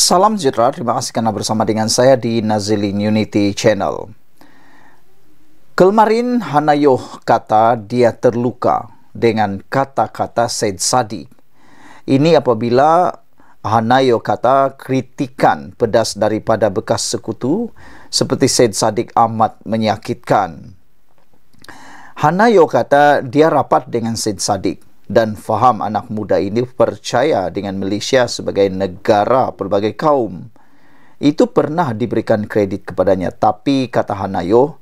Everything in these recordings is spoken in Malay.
Salam sejahtera, terima kasih kerana bersama dengan saya di Nazilin Unity Channel. Kelmarin Hanayoh kata dia terluka dengan kata-kata Said Sadi. Ini apabila Hanayo kata kritikan pedas daripada bekas sekutu seperti Said Sadiq amat menyakitkan. Hanayo kata dia rapat dengan Said Sadiq dan faham anak muda ini percaya dengan Malaysia sebagai negara pelbagai kaum. Itu pernah diberikan kredit kepadanya. Tapi kata Hanayo,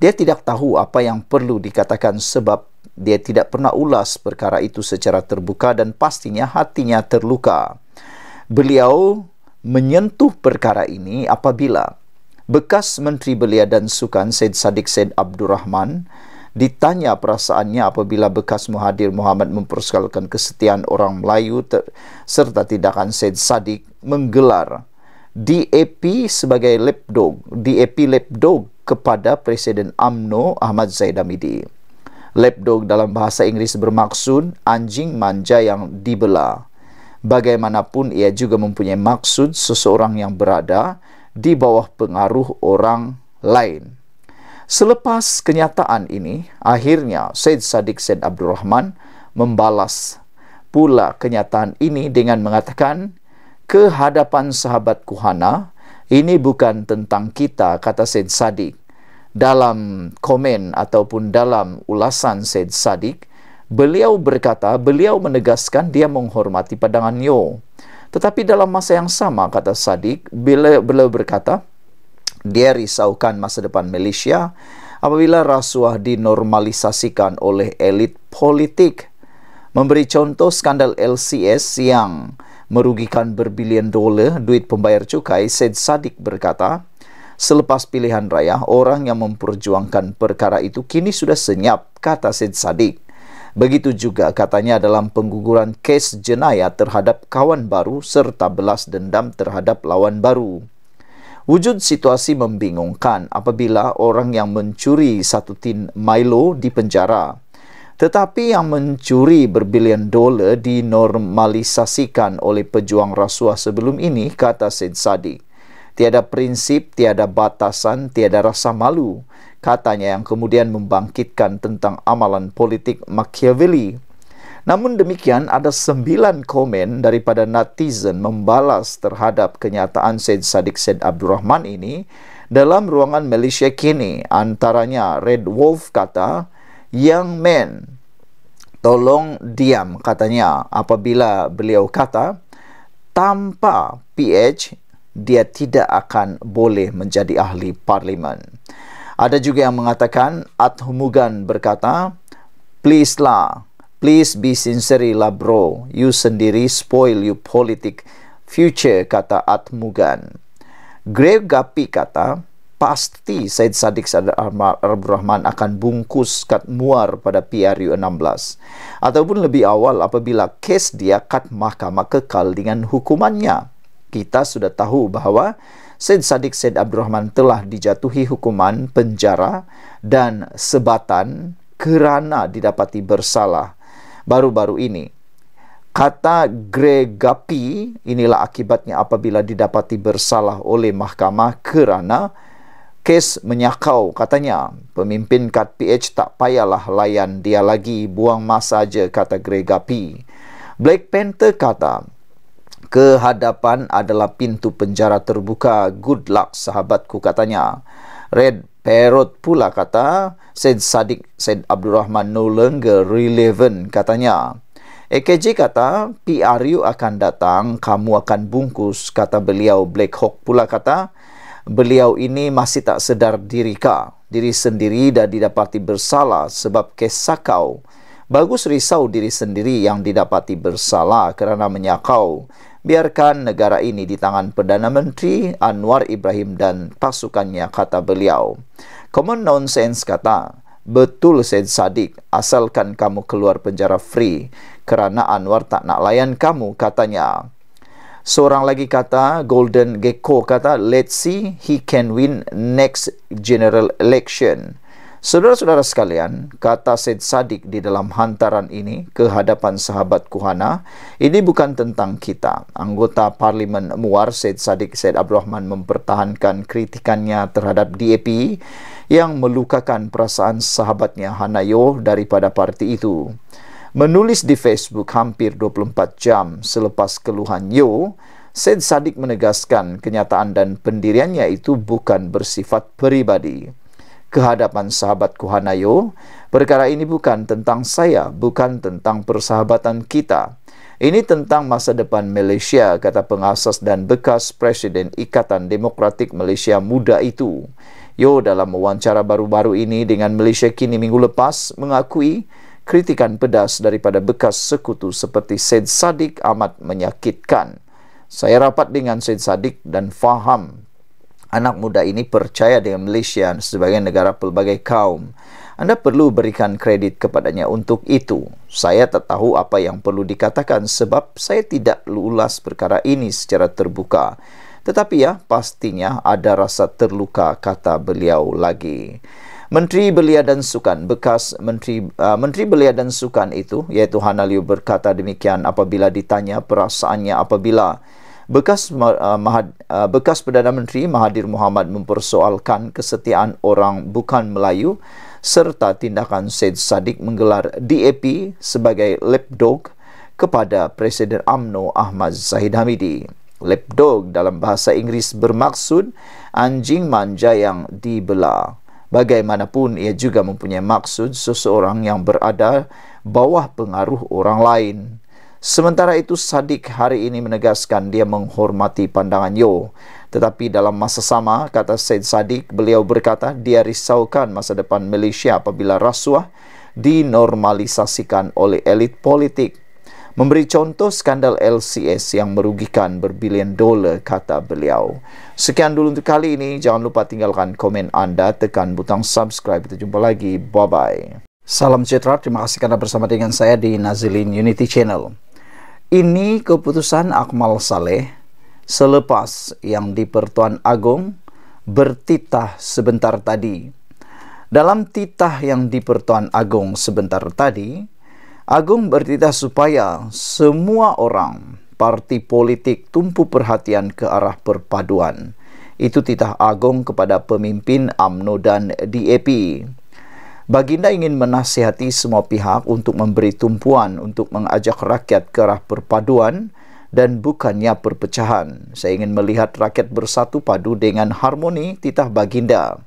dia tidak tahu apa yang perlu dikatakan sebab dia tidak pernah ulas perkara itu secara terbuka dan pastinya hatinya terluka. Beliau menyentuh perkara ini apabila bekas Menteri Belia dan Sukan Said Sadiq Said Abdul Rahman ditanya perasaannya apabila bekas Muhadir Muhammad mempersoalkan kesetiaan orang Melayu serta tindakan Said Sadiq menggelar DAP sebagai lapdog, DAP lapdog kepada Presiden AMNO Ahmad Zaid Hamidi. Lapdog dalam bahasa Inggeris bermaksud anjing manja yang dibelah. Bagaimanapun ia juga mempunyai maksud seseorang yang berada di bawah pengaruh orang lain. Selepas kenyataan ini, akhirnya Said Sadiq Said Abdul Rahman membalas pula kenyataan ini dengan mengatakan, kehadapan sahabat Kuhana ini bukan tentang kita, kata Said Sadiq. Dalam komen ataupun dalam ulasan Said Sadiq, beliau berkata, beliau menegaskan dia menghormati pandangan Yo. Tetapi dalam masa yang sama, kata Sadiq, beliau berkata, dia risaukan masa depan Malaysia apabila rasuah dinormalisasikan oleh elit politik. Memberi contoh skandal LCS yang merugikan berbilion dolar duit pembayar cukai, Said Sadiq berkata, selepas pilihan raya, orang yang memperjuangkan perkara itu kini sudah senyap, kata Said Sadiq. Begitu juga katanya dalam pengguguran kes jenayah terhadap kawan baru serta belas dendam terhadap lawan baru. Wujud situasi membingungkan apabila orang yang mencuri satu tin Milo di penjara. Tetapi yang mencuri berbilion dolar dinormalisasikan oleh pejuang rasuah sebelum ini, kata Said Sadi. Tiada prinsip, tiada batasan, tiada rasa malu, katanya yang kemudian membangkitkan tentang amalan politik Machiavelli Namun demikian, ada sembilan komen daripada netizen membalas terhadap kenyataan Syed Sadiq Syed Abdul Rahman ini dalam ruangan Malaysia kini. Antaranya Red Wolf kata, Young man, tolong diam katanya apabila beliau kata, tanpa PH, dia tidak akan boleh menjadi ahli parlimen. Ada juga yang mengatakan, Ad Humugan berkata, Please lah, Please be sincere lah bro, you sendiri spoil you politik future, kata Atmugan. Greg Gapi kata, pasti Said Sadik Said Abdul Rahman akan bungkus kat muar pada PRU 16. Ataupun lebih awal apabila kes dia kat mahkamah kekal dengan hukumannya. Kita sudah tahu bahawa Said Sadik Said Abdul Rahman telah dijatuhi hukuman penjara dan sebatan kerana didapati bersalah baru-baru ini. Kata Gregapi inilah akibatnya apabila didapati bersalah oleh mahkamah kerana kes menyakau katanya pemimpin kad PH tak payahlah layan dia lagi buang masa aja kata Gregapi. Black Panther kata kehadapan adalah pintu penjara terbuka good luck sahabatku katanya. Red Parrot pula kata, Said Sadiq Said Abdul Rahman no longer relevant katanya. AKJ kata, PRU akan datang, kamu akan bungkus, kata beliau. Black Hawk pula kata, beliau ini masih tak sedar diri ka Diri sendiri dah didapati bersalah sebab kes sakau. Bagus risau diri sendiri yang didapati bersalah kerana menyakau. Biarkan negara ini di tangan Perdana Menteri Anwar Ibrahim dan pasukannya, kata beliau. Common nonsense kata, betul Said Sadiq, asalkan kamu keluar penjara free, kerana Anwar tak nak layan kamu, katanya. Seorang lagi kata, Golden Gecko kata, let's see he can win next general election. Saudara-saudara sekalian, kata Said Sadik di dalam hantaran ini ke hadapan sahabat Kuhana, ini bukan tentang kita. Anggota Parlimen Muar Said Sadik Said Rahman mempertahankan kritikannya terhadap DAP yang melukakan perasaan sahabatnya Hanayo daripada parti itu. Menulis di Facebook hampir 24 jam selepas keluhan Yo, Said Sadik menegaskan kenyataan dan pendiriannya itu bukan bersifat peribadi kehadapan sahabat Kuhanayo. Perkara ini bukan tentang saya, bukan tentang persahabatan kita. Ini tentang masa depan Malaysia, kata pengasas dan bekas Presiden Ikatan Demokratik Malaysia Muda itu. Yo dalam wawancara baru-baru ini dengan Malaysia Kini minggu lepas mengakui kritikan pedas daripada bekas sekutu seperti Said Sadiq amat menyakitkan. Saya rapat dengan Said Sadiq dan faham anak muda ini percaya dengan Malaysia sebagai negara pelbagai kaum. Anda perlu berikan kredit kepadanya untuk itu. Saya tak tahu apa yang perlu dikatakan sebab saya tidak ulas perkara ini secara terbuka. Tetapi ya, pastinya ada rasa terluka kata beliau lagi. Menteri Belia dan Sukan, bekas Menteri uh, Menteri Belia dan Sukan itu, iaitu Hanaliu berkata demikian apabila ditanya perasaannya apabila bekas ah, ah, bekas perdana menteri Mahathir Mohamad mempersoalkan kesetiaan orang bukan Melayu serta tindakan Said Saddiq menggelar DAP sebagai lapdog kepada Presiden AMNO Ahmad Zahid Hamidi. Lapdog dalam bahasa Inggeris bermaksud anjing manja yang dibelah. Bagaimanapun ia juga mempunyai maksud seseorang yang berada bawah pengaruh orang lain. Sementara itu, Sadik hari ini menegaskan dia menghormati pandangan Yo. Tetapi dalam masa sama, kata Said Sadik, beliau berkata dia risaukan masa depan Malaysia apabila rasuah dinormalisasikan oleh elit politik. Memberi contoh skandal LCS yang merugikan berbilion dolar, kata beliau. Sekian dulu untuk kali ini. Jangan lupa tinggalkan komen anda, tekan butang subscribe. Kita jumpa lagi. Bye-bye. Salam sejahtera. Terima kasih kerana bersama dengan saya di Nazilin Unity Channel. Ini keputusan Akmal Saleh selepas yang di Pertuan Agong bertitah sebentar tadi. Dalam titah yang di Pertuan Agong sebentar tadi, Agung bertitah supaya semua orang parti politik tumpu perhatian ke arah perpaduan. Itu titah Agung kepada pemimpin AMNO dan DAP. Baginda ingin menasihati semua pihak untuk memberi tumpuan untuk mengajak rakyat ke arah perpaduan dan bukannya perpecahan. Saya ingin melihat rakyat bersatu padu dengan harmoni titah Baginda.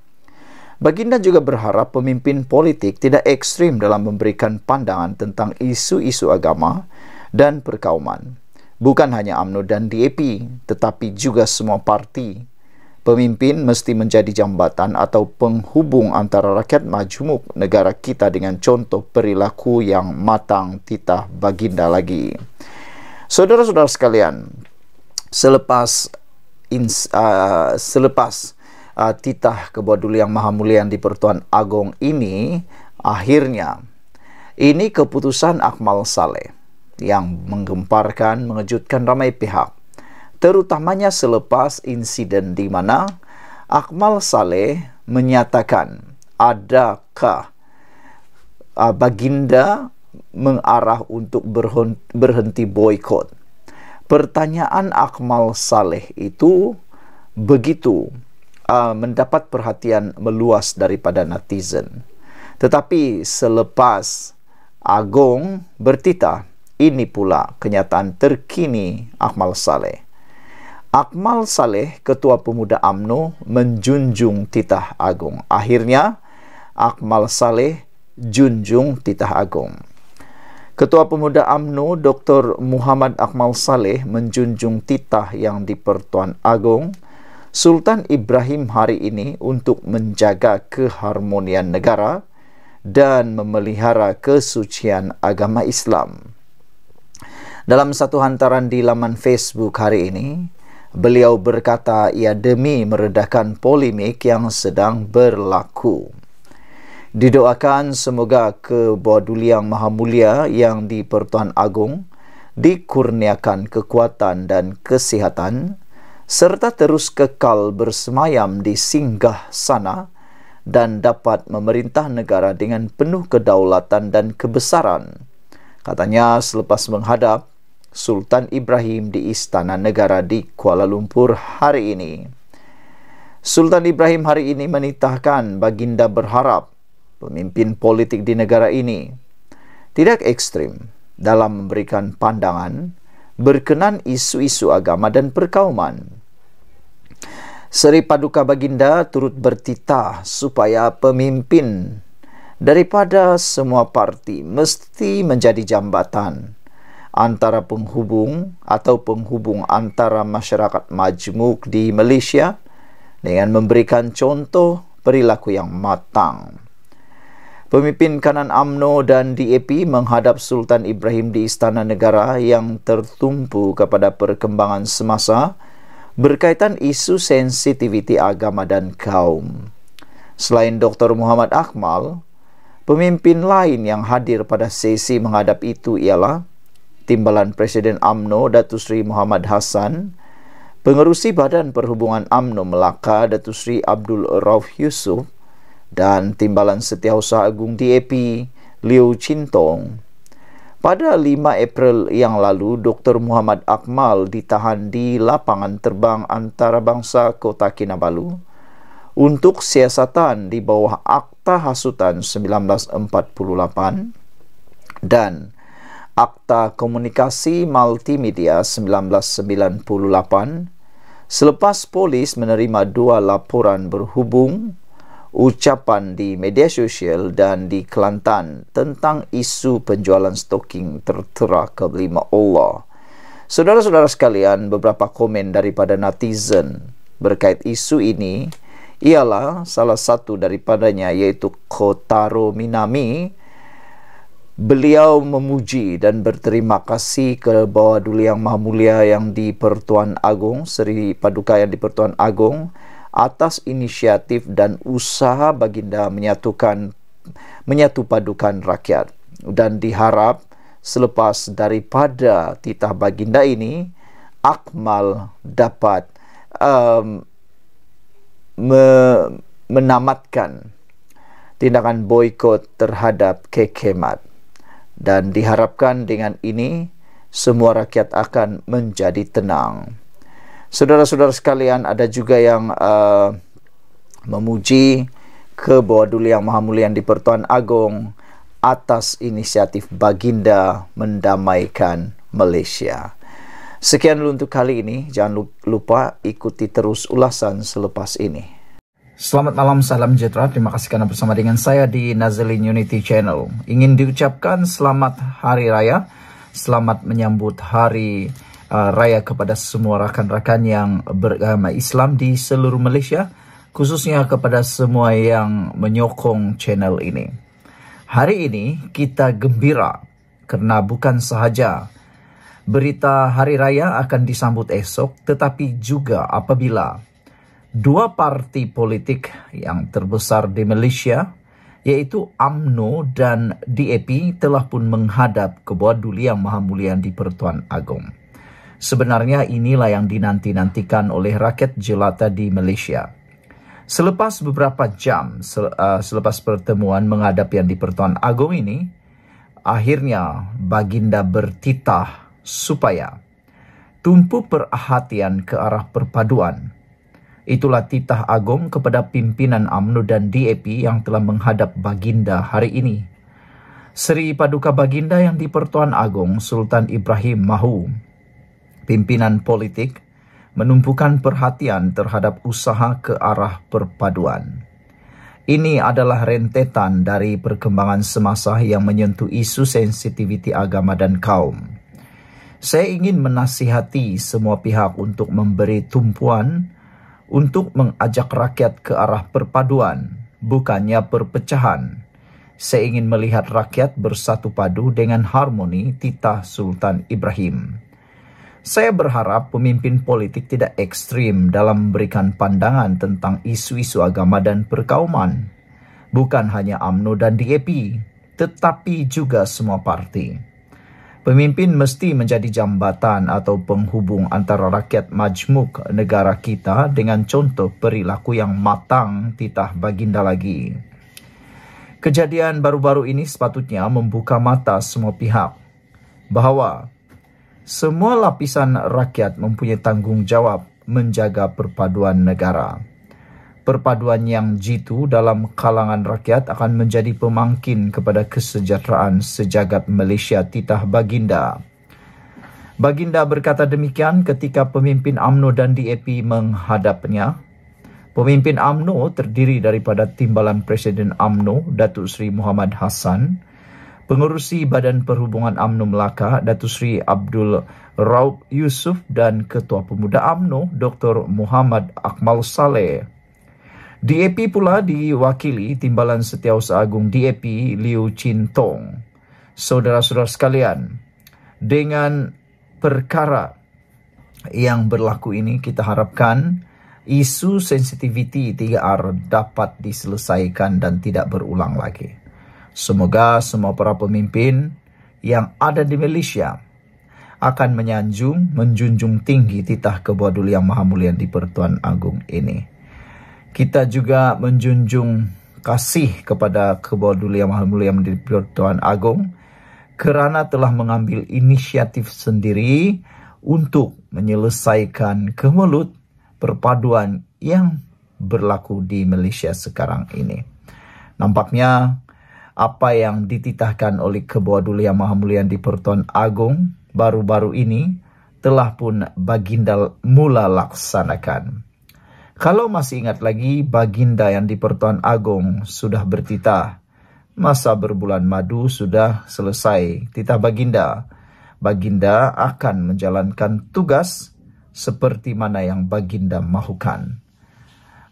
Baginda juga berharap pemimpin politik tidak ekstrim dalam memberikan pandangan tentang isu-isu agama dan perkauman. Bukan hanya UMNO dan DAP, tetapi juga semua parti Pemimpin mesti menjadi jambatan atau penghubung antara rakyat majmuk negara kita dengan contoh perilaku yang matang titah baginda lagi. Saudara-saudara sekalian, selepas ins, uh, selepas uh, titah kebodul yang maha mulia di Pertuan Agong ini akhirnya ini keputusan Akmal Saleh yang menggemparkan, mengejutkan ramai pihak. terutamanya selepas insiden di mana Akmal Saleh menyatakan adakah ah, baginda mengarah untuk berhenti boykot. Pertanyaan Akmal Saleh itu begitu uh, mendapat perhatian meluas daripada netizen. Tetapi selepas Agong bertitah, ini pula kenyataan terkini Akmal Saleh. Akmal Saleh, Ketua Pemuda AMNO, menjunjung titah agung. Akhirnya, Akmal Saleh junjung titah agung. Ketua Pemuda AMNO, Dr. Muhammad Akmal Saleh, menjunjung titah yang dipertuan agung Sultan Ibrahim hari ini untuk menjaga keharmonian negara dan memelihara kesucian agama Islam. Dalam satu hantaran di laman Facebook hari ini, Beliau berkata ia demi meredakan polemik yang sedang berlaku. Didoakan semoga kebodul yang maha mulia yang di Pertuan Agung dikurniakan kekuatan dan kesihatan serta terus kekal bersemayam di singgah sana dan dapat memerintah negara dengan penuh kedaulatan dan kebesaran. Katanya selepas menghadap Sultan Ibrahim di Istana Negara di Kuala Lumpur hari ini. Sultan Ibrahim hari ini menitahkan baginda berharap pemimpin politik di negara ini tidak ekstrim dalam memberikan pandangan berkenan isu-isu agama dan perkauman. Seri Paduka Baginda turut bertitah supaya pemimpin daripada semua parti mesti menjadi jambatan antara penghubung atau penghubung antara masyarakat majmuk di Malaysia dengan memberikan contoh perilaku yang matang. Pemimpin kanan AMNO dan DAP menghadap Sultan Ibrahim di Istana Negara yang tertumpu kepada perkembangan semasa berkaitan isu sensitiviti agama dan kaum. Selain Dr. Muhammad Akmal, pemimpin lain yang hadir pada sesi menghadap itu ialah Timbalan Presiden AMNO Datu Sri Muhammad Hassan, Pengerusi Badan Perhubungan AMNO Melaka Datu Sri Abdul Rauf Yusuf dan Timbalan Setiausaha Agung DAP Liu Chintong. Pada 5 April yang lalu, Dr. Muhammad Akmal ditahan di lapangan terbang antarabangsa Kota Kinabalu untuk siasatan di bawah Akta Hasutan 1948 dan Akta Komunikasi Multimedia 1998 selepas polis menerima dua laporan berhubung ucapan di media sosial dan di Kelantan tentang isu penjualan stoking tertera ke lima Allah. Saudara-saudara sekalian, beberapa komen daripada netizen berkait isu ini ialah salah satu daripadanya iaitu Kotaro Minami beliau memuji dan berterima kasih ke bawah duli yang maha mulia yang di Pertuan Agong, Seri Paduka yang di Pertuan Agong atas inisiatif dan usaha baginda menyatukan menyatu padukan rakyat dan diharap selepas daripada titah baginda ini Akmal dapat um, me, menamatkan tindakan boikot terhadap kekemat dan diharapkan dengan ini semua rakyat akan menjadi tenang. Saudara-saudara sekalian, ada juga yang uh, memuji kebawaduli yang maha mulia di Pertuan Agong atas inisiatif Baginda mendamaikan Malaysia. Sekian dulu untuk kali ini. Jangan lupa ikuti terus ulasan selepas ini. Selamat malam, salam sejahtera. Terima kasih kerana bersama dengan saya di Nazilin Unity Channel. Ingin diucapkan selamat hari raya. Selamat menyambut hari uh, raya kepada semua rakan-rakan yang beragama Islam di seluruh Malaysia. Khususnya kepada semua yang menyokong channel ini. Hari ini kita gembira kerana bukan sahaja berita hari raya akan disambut esok tetapi juga apabila dua parti politik yang terbesar di Malaysia yaitu AMNO dan DAP telah pun menghadap ke bawah duli yang maha mulia di Pertuan Agong. Sebenarnya inilah yang dinanti-nantikan oleh rakyat jelata di Malaysia. Selepas beberapa jam sel, uh, selepas pertemuan menghadap yang di Pertuan Agong ini, akhirnya baginda bertitah supaya tumpu perhatian ke arah perpaduan Itulah titah agung kepada pimpinan UMNO dan DAP yang telah menghadap Baginda hari ini. Seri Paduka Baginda yang dipertuan agung Sultan Ibrahim Mahu. Pimpinan politik menumpukan perhatian terhadap usaha ke arah perpaduan. Ini adalah rentetan dari perkembangan semasa yang menyentuh isu sensitiviti agama dan kaum. Saya ingin menasihati semua pihak untuk memberi tumpuan kepada untuk mengajak rakyat ke arah perpaduan, bukannya perpecahan. Saya ingin melihat rakyat bersatu padu dengan harmoni titah Sultan Ibrahim. Saya berharap pemimpin politik tidak ekstrim dalam memberikan pandangan tentang isu-isu agama dan perkauman. Bukan hanya AMNO dan DAP, tetapi juga semua partai. Pemimpin mesti menjadi jambatan atau penghubung antara rakyat majmuk negara kita dengan contoh perilaku yang matang titah baginda lagi. Kejadian baru-baru ini sepatutnya membuka mata semua pihak bahawa semua lapisan rakyat mempunyai tanggungjawab menjaga perpaduan negara perpaduan yang jitu dalam kalangan rakyat akan menjadi pemangkin kepada kesejahteraan sejagat Malaysia titah baginda. Baginda berkata demikian ketika pemimpin AMNO dan DAP menghadapnya. Pemimpin AMNO terdiri daripada Timbalan Presiden AMNO, Datuk Seri Muhammad Hassan, Pengurusi Badan Perhubungan AMNO Melaka, Datuk Seri Abdul Raub Yusuf dan Ketua Pemuda AMNO, Dr. Muhammad Akmal Saleh. DAP pula diwakili Timbalan Setiausaha Agung DAP Liu Chin Tong. Saudara-saudara sekalian, dengan perkara yang berlaku ini kita harapkan isu sensitiviti 3R dapat diselesaikan dan tidak berulang lagi. Semoga semua para pemimpin yang ada di Malaysia akan menyanjung, menjunjung tinggi titah kebodul yang maha mulia di Pertuan Agung ini kita juga menjunjung kasih kepada Kebawah Duli Yang Maha Mulia Menteri Pertuan Agong kerana telah mengambil inisiatif sendiri untuk menyelesaikan kemelut perpaduan yang berlaku di Malaysia sekarang ini. Nampaknya apa yang dititahkan oleh Kebawah Duli Yang Maha Mulia di Pertuan Agong baru-baru ini telah pun Baginda mula laksanakan. Kalau masih ingat lagi baginda yang di Pertuan Agong sudah bertitah. Masa berbulan madu sudah selesai. Titah baginda. Baginda akan menjalankan tugas seperti mana yang baginda mahukan.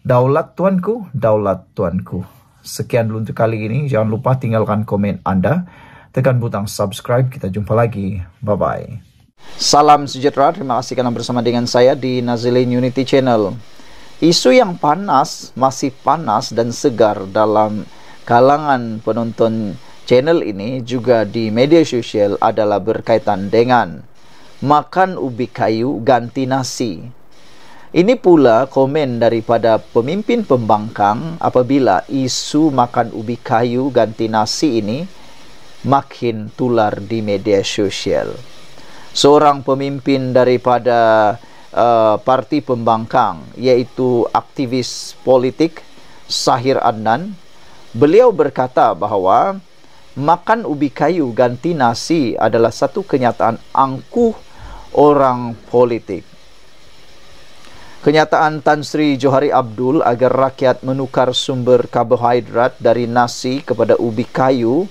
Daulat tuanku, daulat tuanku. Sekian dulu untuk kali ini. Jangan lupa tinggalkan komen Anda. Tekan butang subscribe. Kita jumpa lagi. Bye-bye. Salam sejahtera. Terima kasih kerana bersama dengan saya di Nazilin Unity Channel isu yang panas masih panas dan segar dalam kalangan penonton channel ini juga di media sosial adalah berkaitan dengan makan ubi kayu ganti nasi. Ini pula komen daripada pemimpin pembangkang apabila isu makan ubi kayu ganti nasi ini makin tular di media sosial. Seorang pemimpin daripada Uh, parti pembangkang iaitu aktivis politik Sahir Adnan beliau berkata bahawa makan ubi kayu ganti nasi adalah satu kenyataan angkuh orang politik kenyataan Tan Sri Johari Abdul agar rakyat menukar sumber karbohidrat dari nasi kepada ubi kayu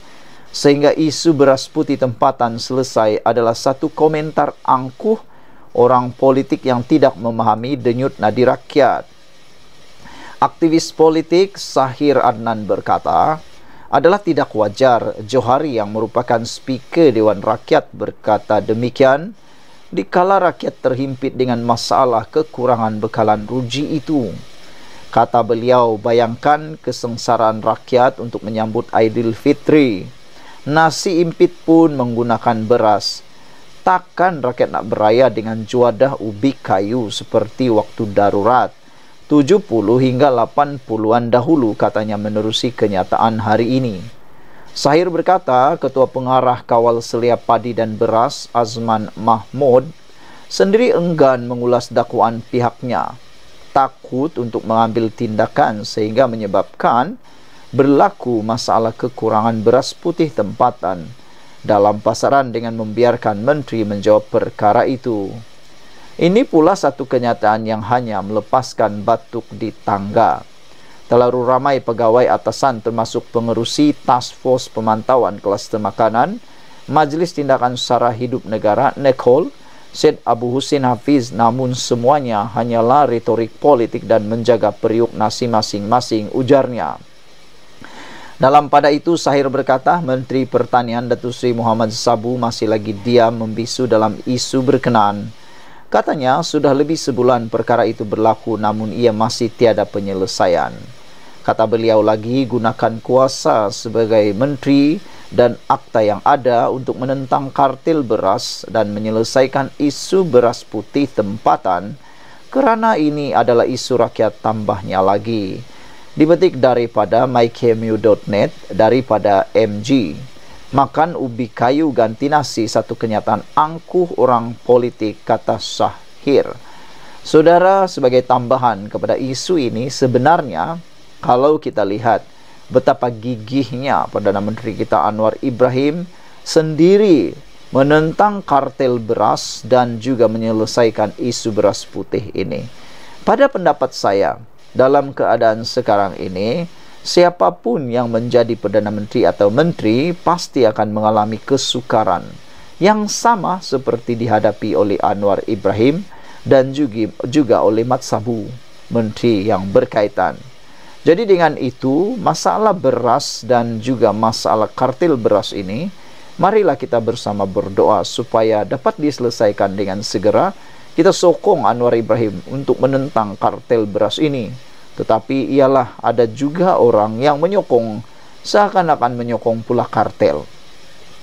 sehingga isu beras putih tempatan selesai adalah satu komentar angkuh orang politik yang tidak memahami denyut nadi rakyat. Aktivis politik Sahir Adnan berkata, adalah tidak wajar Johari yang merupakan speaker Dewan Rakyat berkata demikian dikala rakyat terhimpit dengan masalah kekurangan bekalan ruji itu. Kata beliau, bayangkan kesengsaraan rakyat untuk menyambut Aidilfitri. Nasi impit pun menggunakan beras takkan rakyat nak beraya dengan juadah ubi kayu seperti waktu darurat 70 hingga 80-an dahulu katanya menerusi kenyataan hari ini. Sahir berkata, Ketua Pengarah Kawal Selia Padi dan Beras Azman Mahmud sendiri enggan mengulas dakwaan pihaknya, takut untuk mengambil tindakan sehingga menyebabkan berlaku masalah kekurangan beras putih tempatan dalam pasaran dengan membiarkan menteri menjawab perkara itu. Ini pula satu kenyataan yang hanya melepaskan batuk di tangga. Terlalu ramai pegawai atasan termasuk pengerusi task force pemantauan kelas makanan, Majlis Tindakan Sara Hidup Negara, NECOL, Syed Abu Husin Hafiz namun semuanya hanyalah retorik politik dan menjaga periuk nasi masing-masing ujarnya. Dalam pada itu Sahir berkata Menteri Pertanian Datu Sri Muhammad Sabu masih lagi diam membisu dalam isu berkenaan. Katanya sudah lebih sebulan perkara itu berlaku namun ia masih tiada penyelesaian. Kata beliau lagi gunakan kuasa sebagai menteri dan akta yang ada untuk menentang kartil beras dan menyelesaikan isu beras putih tempatan kerana ini adalah isu rakyat tambahnya lagi. Dipetik daripada mykmu.net daripada MG. Makan ubi kayu ganti nasi satu kenyataan angkuh orang politik kata Sahir. Saudara sebagai tambahan kepada isu ini sebenarnya kalau kita lihat betapa gigihnya Perdana Menteri kita Anwar Ibrahim sendiri menentang kartel beras dan juga menyelesaikan isu beras putih ini. Pada pendapat saya, dalam keadaan sekarang ini, siapapun yang menjadi Perdana Menteri atau Menteri pasti akan mengalami kesukaran yang sama seperti dihadapi oleh Anwar Ibrahim dan juga, juga oleh Mat Sabu, Menteri yang berkaitan. Jadi dengan itu, masalah beras dan juga masalah kartil beras ini, marilah kita bersama berdoa supaya dapat diselesaikan dengan segera kita sokong Anwar Ibrahim untuk menentang kartel beras ini. Tetapi ialah ada juga orang yang menyokong seakan-akan menyokong pula kartel.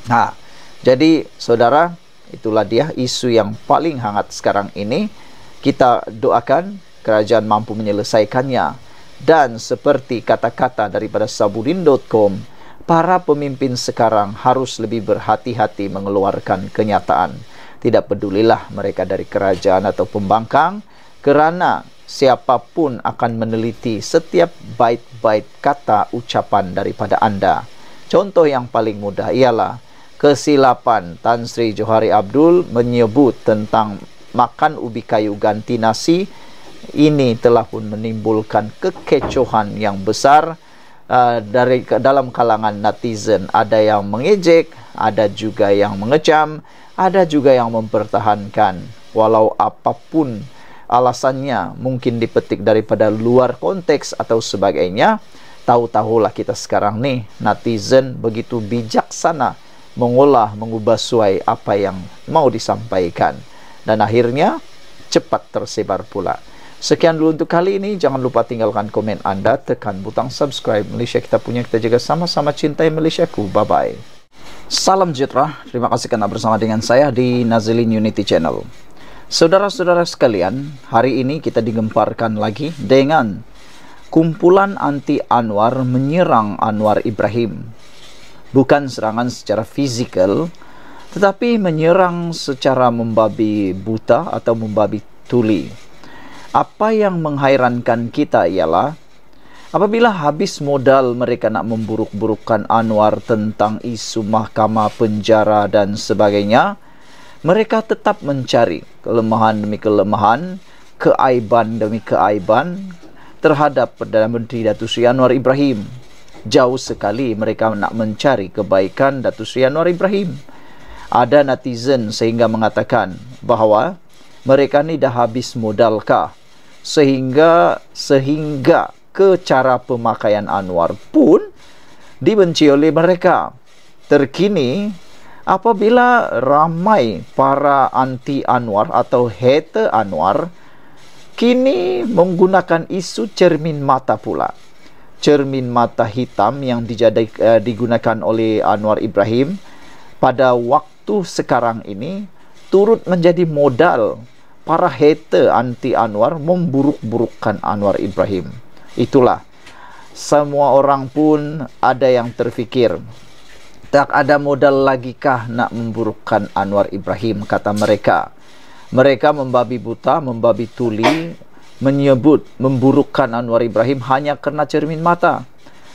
Nah, ha, jadi saudara, itulah dia isu yang paling hangat sekarang ini. Kita doakan kerajaan mampu menyelesaikannya. Dan seperti kata-kata daripada sabudin.com, para pemimpin sekarang harus lebih berhati-hati mengeluarkan kenyataan tidak pedulilah mereka dari kerajaan atau pembangkang kerana siapapun akan meneliti setiap bait-bait kata ucapan daripada anda. Contoh yang paling mudah ialah kesilapan Tan Sri Johari Abdul menyebut tentang makan ubi kayu ganti nasi ini telah pun menimbulkan kekecohan yang besar uh, dari dalam kalangan netizen ada yang mengejek ada juga yang mengecam ada juga yang mempertahankan walau apapun alasannya mungkin dipetik daripada luar konteks atau sebagainya tahu-tahulah kita sekarang nih netizen begitu bijaksana mengolah mengubah suai apa yang mau disampaikan dan akhirnya cepat tersebar pula sekian dulu untuk kali ini jangan lupa tinggalkan komen anda tekan butang subscribe Malaysia kita punya kita jaga sama-sama cintai Malaysia ku bye-bye Salam sejahtera, terima kasih karena bersama dengan saya di Nazilin Unity Channel. Saudara-saudara sekalian, hari ini kita digemparkan lagi dengan kumpulan anti Anwar menyerang Anwar Ibrahim. Bukan serangan secara fisikal, tetapi menyerang secara membabi buta atau membabi tuli. Apa yang menghairankan kita ialah Apabila habis modal mereka nak memburuk-burukkan Anwar tentang isu mahkamah penjara dan sebagainya, mereka tetap mencari kelemahan demi kelemahan, keaiban demi keaiban terhadap Perdana Menteri Datuk Seri Anwar Ibrahim. Jauh sekali mereka nak mencari kebaikan Datuk Seri Anwar Ibrahim. Ada netizen sehingga mengatakan bahawa mereka ni dah habis modalkah sehingga sehingga ke cara pemakaian Anwar pun dibenci oleh mereka. Terkini, apabila ramai para anti Anwar atau hater Anwar kini menggunakan isu cermin mata pula. Cermin mata hitam yang eh, digunakan oleh Anwar Ibrahim pada waktu sekarang ini turut menjadi modal para hater anti Anwar memburuk-burukkan Anwar Ibrahim itulah semua orang pun ada yang terfikir tak ada modal lagi kah nak memburukkan Anwar Ibrahim kata mereka mereka membabi buta membabi tuli menyebut memburukkan Anwar Ibrahim hanya kerana cermin mata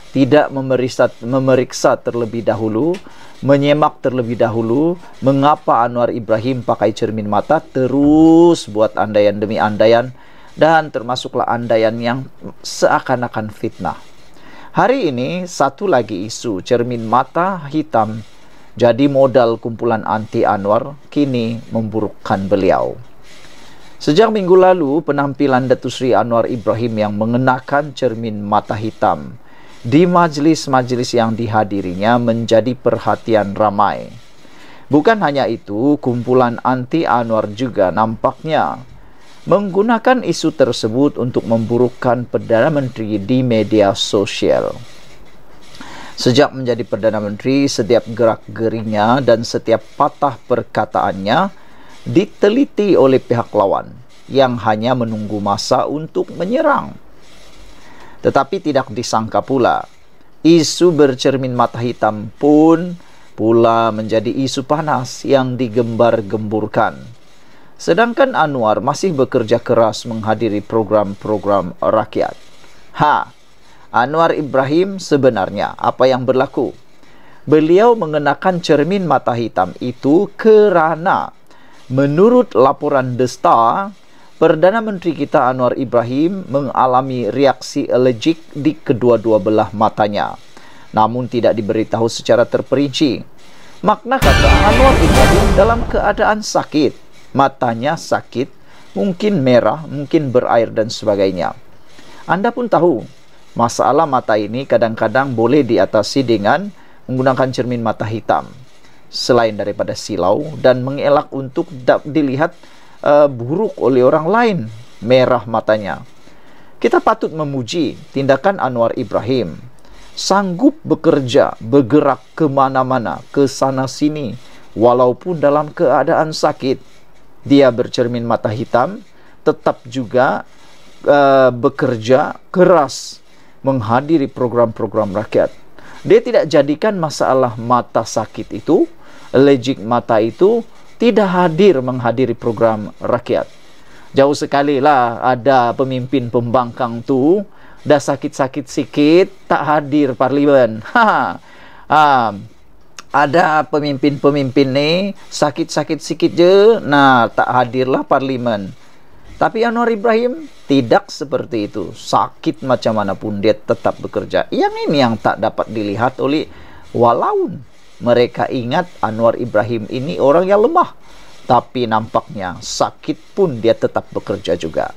tidak memeriksa, memeriksa terlebih dahulu menyemak terlebih dahulu mengapa Anwar Ibrahim pakai cermin mata terus buat andaian demi andaian dan termasuklah andaian yang seakan-akan fitnah. Hari ini, satu lagi isu cermin mata hitam jadi modal kumpulan anti Anwar kini memburukkan beliau. Sejak minggu lalu, penampilan Datu Sri Anwar Ibrahim yang mengenakan cermin mata hitam di majlis-majlis yang dihadirinya menjadi perhatian ramai. Bukan hanya itu, kumpulan anti Anwar juga nampaknya menggunakan isu tersebut untuk memburukkan Perdana Menteri di media sosial. Sejak menjadi Perdana Menteri, setiap gerak-gerinya dan setiap patah perkataannya diteliti oleh pihak lawan yang hanya menunggu masa untuk menyerang. Tetapi tidak disangka pula, isu bercermin mata hitam pun pula menjadi isu panas yang digembar-gemburkan sedangkan Anwar masih bekerja keras menghadiri program-program rakyat. Ha. Anwar Ibrahim sebenarnya apa yang berlaku? Beliau mengenakan cermin mata hitam itu kerana menurut laporan The Star, Perdana Menteri kita Anwar Ibrahim mengalami reaksi alergik di kedua-dua belah matanya. Namun tidak diberitahu secara terperinci. Makna kata Anwar Ibrahim dalam keadaan sakit matanya sakit, mungkin merah, mungkin berair dan sebagainya. Anda pun tahu, masalah mata ini kadang-kadang boleh diatasi dengan menggunakan cermin mata hitam. Selain daripada silau dan mengelak untuk dilihat uh, buruk oleh orang lain, merah matanya. Kita patut memuji tindakan Anwar Ibrahim. Sanggup bekerja, bergerak ke mana-mana, ke sana-sini, walaupun dalam keadaan sakit dia bercermin mata hitam tetap juga uh, bekerja keras menghadiri program-program rakyat dia tidak jadikan masalah mata sakit itu legik mata itu tidak hadir menghadiri program rakyat jauh sekali lah ada pemimpin pembangkang tu dah sakit-sakit sikit tak hadir parlimen ha, ha ada pemimpin-pemimpin ni sakit-sakit sikit je nah tak hadirlah parlimen tapi Anwar Ibrahim tidak seperti itu sakit macam mana pun dia tetap bekerja yang ini yang tak dapat dilihat oleh walaun mereka ingat Anwar Ibrahim ini orang yang lemah tapi nampaknya sakit pun dia tetap bekerja juga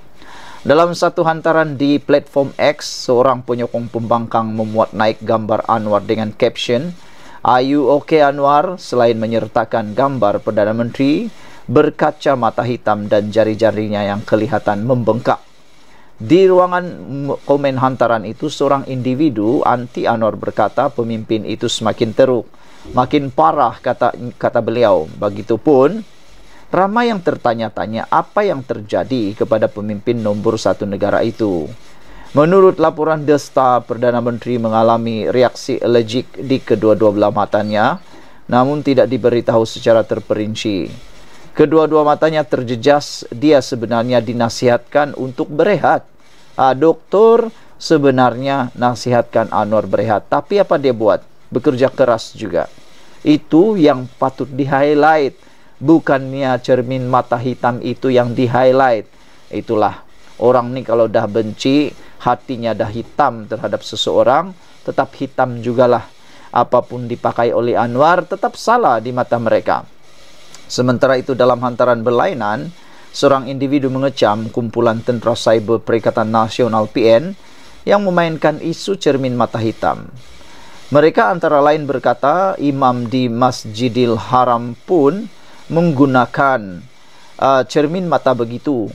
dalam satu hantaran di platform X, seorang penyokong pembangkang memuat naik gambar Anwar dengan caption, Are you Anwar? Selain menyertakan gambar Perdana Menteri berkaca mata hitam dan jari-jarinya yang kelihatan membengkak. Di ruangan komen hantaran itu, seorang individu anti Anwar berkata pemimpin itu semakin teruk. Makin parah kata kata beliau. Begitupun, ramai yang tertanya-tanya apa yang terjadi kepada pemimpin nomor satu negara itu. Menurut laporan The Star, Perdana Menteri mengalami reaksi alergik di kedua-dua belah matanya namun tidak diberitahu secara terperinci. Kedua-dua matanya terjejas, dia sebenarnya dinasihatkan untuk berehat. Ah, doktor sebenarnya nasihatkan Anwar berehat, tapi apa dia buat? Bekerja keras juga. Itu yang patut di-highlight, bukannya cermin mata hitam itu yang di-highlight. Itulah, orang ini kalau dah benci, hatinya dah hitam terhadap seseorang tetap hitam jugalah apapun dipakai oleh Anwar tetap salah di mata mereka sementara itu dalam hantaran berlainan seorang individu mengecam kumpulan tentera cyber perikatan nasional PN yang memainkan isu cermin mata hitam mereka antara lain berkata imam di Masjidil Haram pun menggunakan uh, cermin mata begitu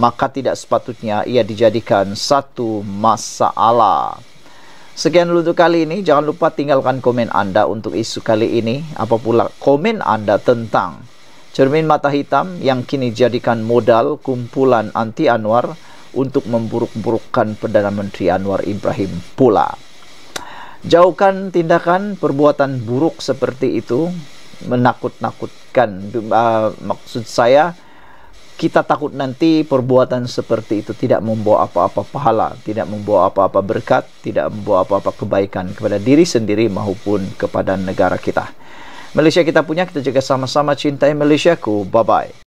maka tidak sepatutnya ia dijadikan satu masalah. Sekian dulu untuk kali ini. Jangan lupa tinggalkan komen anda untuk isu kali ini. Apa pula komen anda tentang cermin mata hitam yang kini jadikan modal kumpulan anti Anwar untuk memburuk-burukkan Perdana Menteri Anwar Ibrahim pula. Jauhkan tindakan perbuatan buruk seperti itu menakut-nakutkan. Uh, maksud saya, kita takut nanti perbuatan seperti itu tidak membawa apa-apa pahala, tidak membawa apa-apa berkat, tidak membawa apa-apa kebaikan kepada diri sendiri maupun kepada negara kita. Malaysia kita punya, kita jaga sama-sama cintai Malaysia ku. Bye-bye.